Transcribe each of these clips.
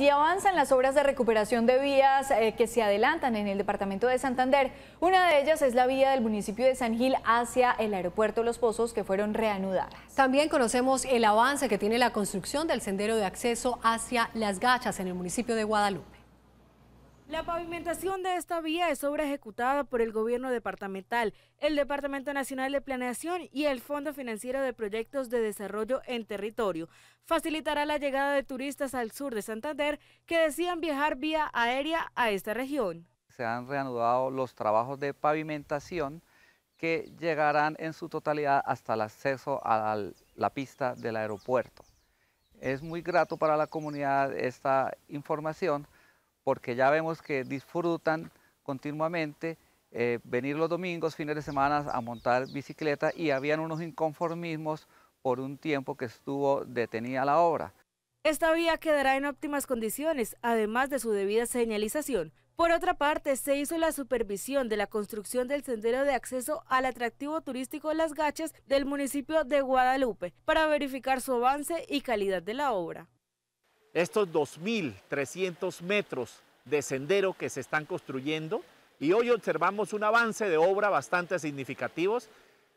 Y avanzan las obras de recuperación de vías eh, que se adelantan en el departamento de Santander. Una de ellas es la vía del municipio de San Gil hacia el aeropuerto Los Pozos que fueron reanudadas. También conocemos el avance que tiene la construcción del sendero de acceso hacia Las Gachas en el municipio de Guadalupe. La pavimentación de esta vía es obra ejecutada por el gobierno departamental, el Departamento Nacional de Planeación y el Fondo Financiero de Proyectos de Desarrollo en Territorio. Facilitará la llegada de turistas al sur de Santander que decían viajar vía aérea a esta región. Se han reanudado los trabajos de pavimentación que llegarán en su totalidad hasta el acceso a la pista del aeropuerto. Es muy grato para la comunidad esta información porque ya vemos que disfrutan continuamente eh, venir los domingos, fines de semana a montar bicicleta y habían unos inconformismos por un tiempo que estuvo detenida la obra. Esta vía quedará en óptimas condiciones, además de su debida señalización. Por otra parte, se hizo la supervisión de la construcción del sendero de acceso al atractivo turístico Las Gachas del municipio de Guadalupe para verificar su avance y calidad de la obra. Estos 2.300 metros de sendero que se están construyendo y hoy observamos un avance de obra bastante significativos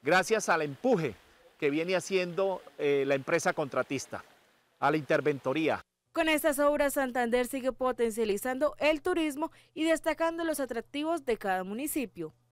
gracias al empuje que viene haciendo eh, la empresa contratista, a la interventoría. Con estas obras, Santander sigue potencializando el turismo y destacando los atractivos de cada municipio.